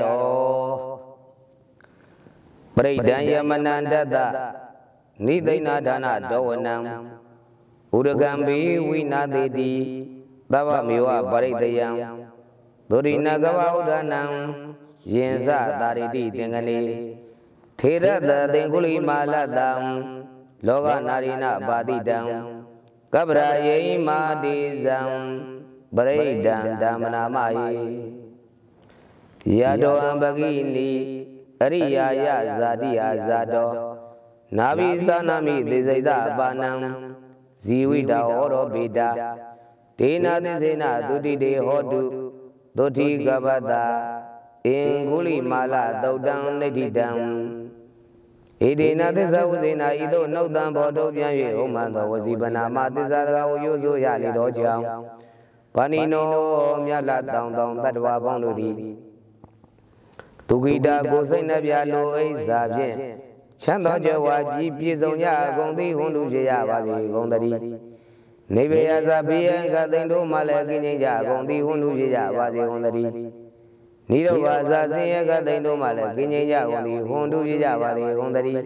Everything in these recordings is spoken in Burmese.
တော်ပရိဒံယမနန္တတနိသိဏဌာနဒောဝနံဥရကံဘိဝိနာတိတိသဗ္ဗမေဝပရိတယံဒုရိဏကဝဥဒနံယင်စတာရိတိသင်္ကလေထေရတသင်္ကုလိမာလတံလောကနာရိနပါတိတံကပ္ပရာယိမာတိဇံပရိဒံဓမ္မနာမယေယတောအံပကိနိအရိယာယဇာတိဟာဇာတောနာဘိသနာမိသေစိတပါဏံဇီဝိတာဟောရောပေတာဒေနာသေစေနာဒုတိတေဟောတုဒုတိကပတာအင်ဂုလိမာလသုတ်တံနိဋ္ဌိတံဣဒေနာသစ္စာဝစေနာဤသို့နှုတ်တံဘောတုပြန်၍ဥမ္မသောဝစီပနာမသစ္စာတကာကိုရိုးစိုးရလေသောကြောင့်ဗာဏိနောမြတ်လတောင်တောင်တတ္တဝါပေါင်းတို့သည်ဒုက္ခိတာကိုစိတ်နှပြလိုအိစ္ဆာဖြင့်ချမ်းသာကြဝါပြည်ပြည့်စုံကြအကုန်သိဟွန်လူဖြစ်ရပါစေဂုံတည်းနိဗ္ဗယဇာပိယကတိန်တို့မှလည်းကင်းကျင်ကြအကုန်သိဟွန်လူဖြစ်ရပါစေဂုံတည်းနိရောဓဇာစင်ယကတိန်တို့မှလည်းကင်းကျင်ကြကုန်သည်ဟွန်လူဖြစ်ကြပါစေဂုံတည်း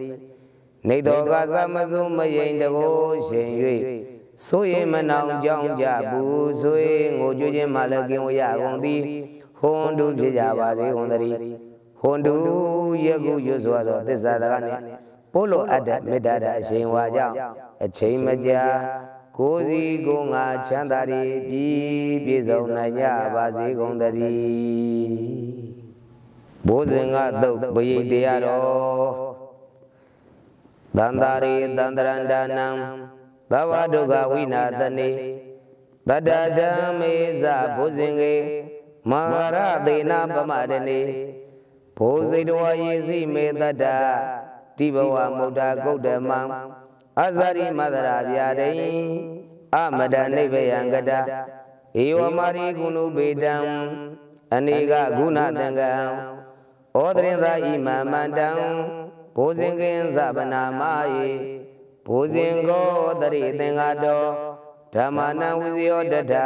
နေတော်ကသမစုမယိန်တကိုရှင်၍ဆိုရင်မနောင်ကြောင်းကြဘူးဆိုငိုကြွခြင်းမှလည်းကင်းဝရကုန်သည်ဟွန်လူဖြစ်ကြပါစေဂုံတည်းဟွန်တူယကုယွစွာသောသစ္စာတကားနှင့်ပို့လိုအပ်တဲ့မေတ္တာဓာတ်အရှိန်ဝါကြောင့်အချိန်မကြာကိုယ်စီကိုငါချမ်းသာရီပြည်ပြည့်စုံနိုင်ကြပါစေကုန်တည်းဘိုးစဉ်ကတုတ်ပရိတ်တရားတော်တန္တာရီတန္တရန္ဒနံသဝဒုက္ခဝိနာတနေတတဓမ္မေဇဘုဇင်ကေမဟာရသေနာပမရနေဘိုးစိတ်တော်ယေစီမေတ္တာတိဘဝမုဒ္ဒဂုတ်တမံအဇရိမသရာဗျာဒိအမဒနိဗ္ဗယံကတဧဝမာရိကုဏုပေတံအနေကဂုဏတံကံဩသရင်သာဣမမန္တံဘိုးစဉ်ကင်းသဗနာမယေဘိုးစဉ်ကောတရိသင်္ဃတောဓမ္မနံဝိဇယောတတံ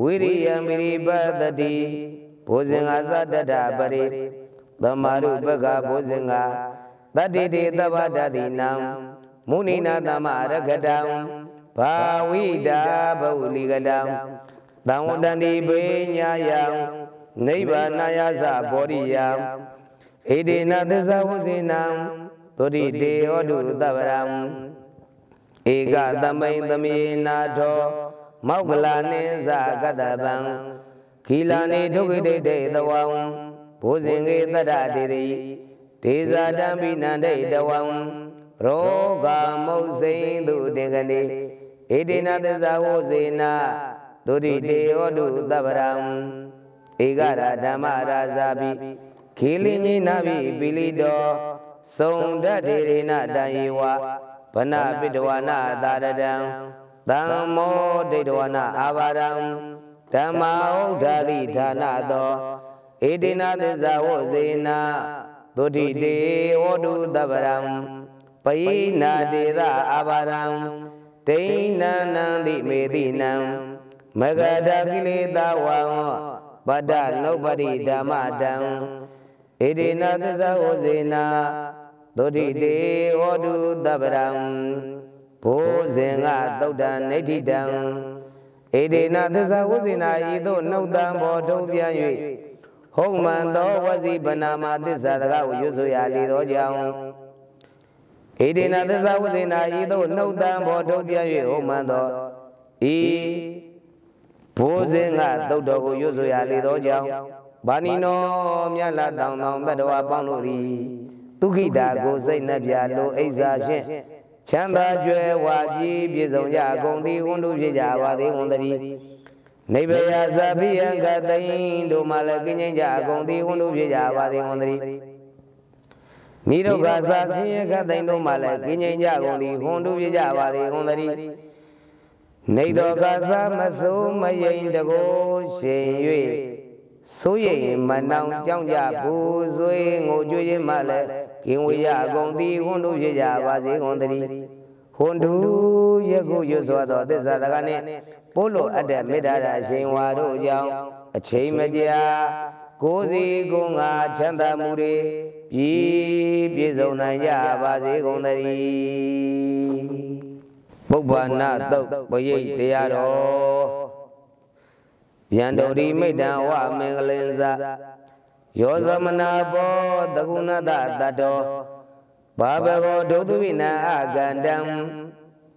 ဝိရိယံမိရိပတတိဘိုးစဉ်ကသတ္တပရိသမာရုပကဘုဇင်္ဂတတိတေသဗ္ဗတတိနံမုနိနာသမရကတံဘာဝိတာဘုလိကတံတံဝတန္တိပေညာယံနိဗ္ဗာနယသဘောရိယံဣတိနသစ္စာဝဇိနံသုတိတေဟောတုသဗ္ဗရံဧကသမိန်သမေနာထောမောက္ကလနိသကတပံခီလာနိဒုက္ခိတေတေသဝံဘုဇင်ကေတတ္တဒေတိဒေဇာတံပိနန္ဒိတဝံရောဂမုတ်စိန်သူတင်ကနေဣတိနသစ္စာဝစေနာဒုတိတေယောတုတပရံဧကရာဓမ္မရာဇာပိခေလိညိနာပိပိလိတောစုံတတေရေနတံယေဝဗနပိတဝနာသာရတံသံမောဒိဋ္ဌဝနာအာဘာရံဓမ္မဥဒ္ဓတိဌာနသောဧတေနသစ္စာဝဇေနာသုတိတေဝတုတပရံပိနာတေသအာဘာရံဒိဏနံတိမေတိနံမဂဒကိလေသာဝံပတ္တနုပတိဓမ္မတံဧတေနသစ္စာဝဇေနာသုတိတေဝတုတပရံဘိုးဇင်ကသုတ်တံနေဋ္ဌိတံဧတေနသစ္စာဝဇေနာဤသို့နှုတ်တံဘောထုံးပြန်၍ဟုံမှန်သောဝစီပနာမသစ္စာတကားကိုရွဆိုရလေသောကြောင့်ဣတိနာသစ္စာဝစေနာဤသို့နှုတ်တံဘောထုတ်ပြ၍ဟုံမှန်သောဤဘိုးစင်ကတုတ်တော်ကိုရွဆိုရလေသောကြောင့်ဘာနိနောမြတ်လာတောင်တောင်တတဝပေါင်းလို့သည်ဒုက္ခိတာကို စိတ်နှပြလိုအိဇာဖြင့်ချမ်းသာကြွယ်ဝပြီးပြည့်စုံကြကုန်သည်ဝန်တို့ဖြစ်ကြပါသည်ဝန်တည်းနိဗ္ဗယသဗ္ဗိယံကတိတို့မှလည်းကင်းငိမ့်ကြအကုန်သည်ဝန်တို့ဖြစ်ကြပါသည်ဝန်တည်းနိရောဓသဆင်းရဲကတိတို့မှလည်းကင်းငိမ့်ကြကုန်သည်ဝန်တို့ဖြစ်ကြပါသည်ဝန်တည်းနေတော်ကစားမဆိုးမရင်တကိုရှင်၍စိုးရိမ်မနှောင်ကြောင်းကြဘူးဆွေငိုကြွေးခြင်းမှလည်းကင်းဝေရအကုန်သည်ဝန်တို့ဖြစ်ကြပါစေကုန်တည်းဟွန်တူရက်ကိုရွတ်စွာသောသစ္စာတကားနှင့်ပို့လို့အပ်တဲ့မေတ္တာရာရှင်ဝါတို့ကြောင့်အချိန်မကြာကိုယ်စီကိုငါချမ်းသာမှုတွေပြည့်ပြည့်စုံနိုင်ကြပါစေကုန်သတည်းပုဗ္ဗနာတုတ်ပရိတ်တရားတော်ယန္တုရိမိတ်တံဝမင်္ဂလင်္စယောသမနာဘောတဂုဏတတ္တောဘာဘဂောဒုသုဝိနာအကန္တံ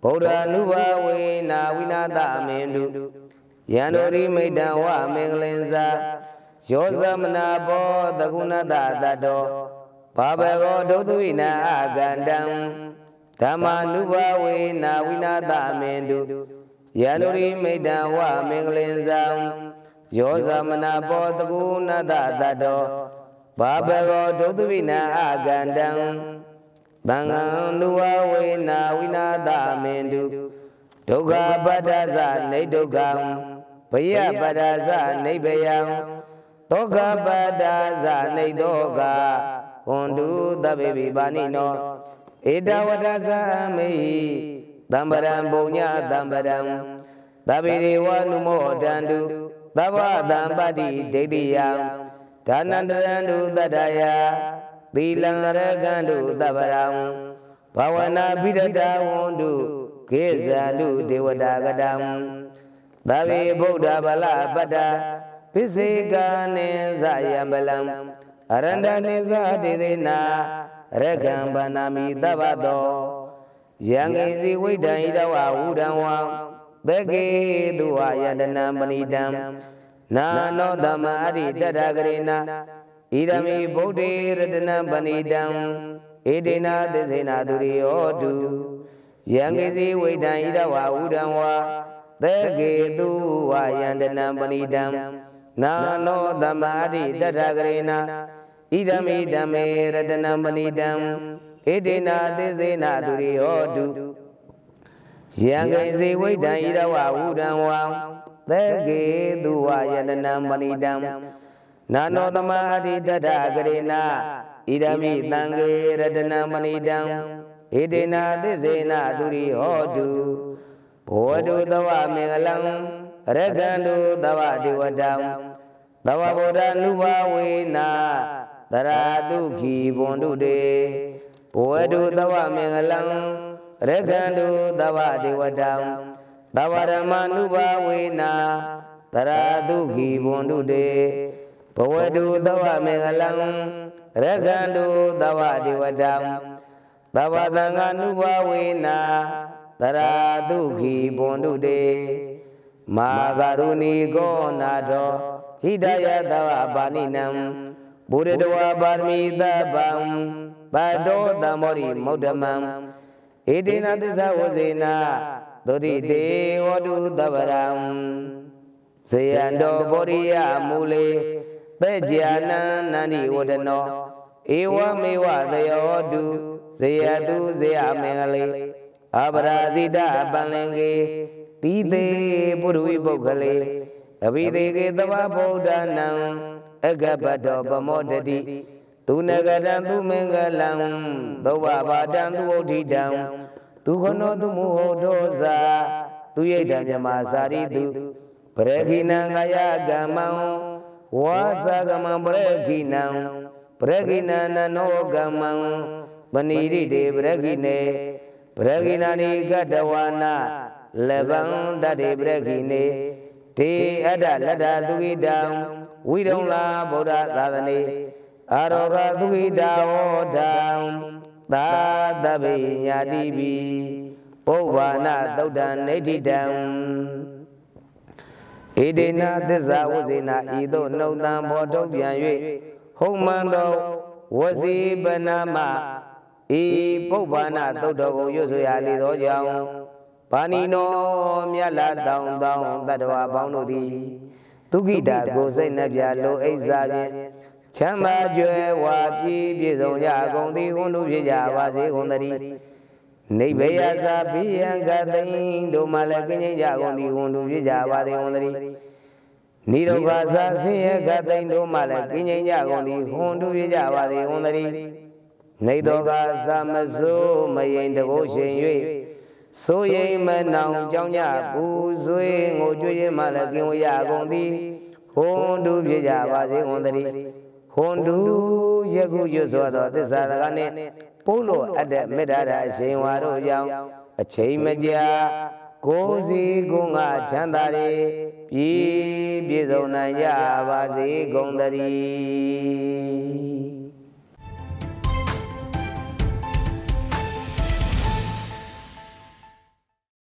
ဗုဒ္ဓ ानु ဘဝေနာဝိနာသမင်တုယန္တောရိမိတံဝမင်္ဂလင်္စာယောသမနာဘောသကုဏတတတောဘာဘဂောဒုသုဝိနာအကန္တံဓမ္မာနုဘဝေနာဝိနာသမင်တုယန္တောရိမိတံဝမင်္ဂလင်္စာယောသမနာဘောသကုဏတတတောဘာဘဂောဒုသုဝိနာအကန္တံတံဃံလူဝဝေနာဝိနာသမင်တုဒုက္ခပတ္တသနေဒုက္ခံဘယပတ္တသနေဘယံဒုက္ခပတ္တသနေဒုက္ခဝန္တုသဗ္ဗေပိပါဏိနောဧတဝတ္တသမေဟိတံပရံဘုံညတံပရံသဗ္ဗေဝနုမောတံတုသဗ္ဗတံပတ္တိဒိဋ္ဌိယဒါနန္တရံတုတတ္တယသီလံရကံတုတပ္ပရံဘာဝနာပိဋကဝန္တုခေဇာတုဒေဝတာကတံသဗ္ဗေဗုဒ္ဓဗလပတ္တပစ္စေကာနိဇယံဗလံအရန္တနိဇဒေသေနာရကံဗနာမိတပ္ပတောယံငိစီဝိဒံဣတဝဝုဒံဝံသကေတုဝယတနာပဏိတံနာနောတမအရိတတဂရေနာဣဒမိဗုဒ္ဓေရတနပဏိတံဣဒိနာသစ္စေနာသူရိယောတုယံကိစီဝိတံဣဒဝါဝုဒံဝါသေကေတုဝါယန္တနပဏိတံနာနောသမာတိတထဂရေနာဣဒမိဓမ္မေရတနပဏိတံဣဒိနာသစ္စေနာသူရိယောတုယံကိစီဝိတံဣဒဝါဝုဒံဝါသေကေတုဝါယန္တနပဏိတံနာနောသမအတိတတဂရေနာဣဒမိတံဂေရတနမဏိတံဣတေနာသစ္စေနာသူရိဟောတုဘောတုတဝမင်္ဂလံရကံတုတဝဒေဝတံတဝဗုဒ္ဓနုဘဝေနာတရာတုခိဘွန်တုတေဘောတုတဝမင်္ဂလံရကံတုတဝဒေဝတံတဝရမနုဘဝေနာတရာတုခိဘွန်တုတေဘဝတုသဝမင်္ဂလံရက္ခန္တုသဝတိဝတံသဝသံဃာနုဘဝေနာတရာတုခိဘွန်တုတေမာကရုဏီကောနာတော်ဟိတယသဝပါဏိနံဘုရတဝပါရမီသဗံပတောတံမောရိမௌဓမံဧတေနသစ္စာဝဇေနာဒုတိတေဝတုသဗရံဇေယံတော်ဗောရိယမူလေပေဂျာနံနန္ဒီဝဒနောဧဝမေဝသယောတုဇေယတုဇေယမင်္ဂလေအပရာဇိတပလင်ကေတိသေပုရိပုဂ္ဂလေအဘိသေကေသဘာဗုဒ္ဓနံအဂပတောပမောတတိသူနဂတံသူမင်္ဂလံသောဝပါတံသူဥဒိတံသူခနောသူမူဟောဒောဇာသူယိတ်တံမြမစာရိတုပရခိနံငါယကမ္မံဝါစကမံပရခိနံပရခိနနနောကမံပဏိရိတေပရခိနေပရခိနာနိကတဝါနာလဘံတတေပရခိနေတေအတ္တလတ္တသူဂိတံဝိရုံလာဗုဒ္ဓသာသနေအာရောဂသူဂိတဝောဓံသာသဗ္ဗညတိပိပုဗ္ဗာနသုတ်တံနေဋ္ဌိတံဧဒိနာသစ္စာဝဇိနာဤသို့နှုတ်တံပေါ်ထုတ်ပြန်၍ဟုံမှန်သောဝစီပနာမဤပုပ္ပနာသုတ်တော်ကိုရွတ်ဆိုရလေသောကြောင့်ဗာဏီနောမြတ်လာတောင်တောင်တတ္တဝါပေါင်းတို့သည်ဒုက္ခိတာကိုစိတ်နှပြလိုအိဇာဖြင့်ချမ်းသာကြွယ်ဝပြည့်ပြည့်စုံကြကုန်သည်ဝန်တို့ဖြစ်ကြပါစေကုန်သတည်းနိဗ္ဗယသာဘိယံကတိံတို့မှလည်းကင်းကြကုန်သည်ဝန်သူဖြစ်ကြပါသည်ဝန်တည်းနိရောဓသာဆင်းရဲကတိံတို့မှလည်းကင်းကြကုန်သည်ဝန်သူဖြစ်ကြပါသည်ဝန်တည်းနေတောကသမစိုးမယိန်တကုရှင်၍စိုးရိမ်မနောင်ကြောင်းကြပူဆွေးငိုကြွေးရင်မှလည်းကင်းဝရကုန်သည်ဝန်သူဖြစ်ကြပါစေဝန်တည်းဟွန်တူယကုယွဆိုသောသစ္စာစကားနှင့်ပုလို့အပ်တဲ့မေတ္တာဓာအရှင်ဝါတို့ကြောင့်အချိန်မကြာကိုယ်စီကိုငါချမ်းသာရေပြည်ပြည်စုံနိုင်ကြပါစေကုန်သတည်း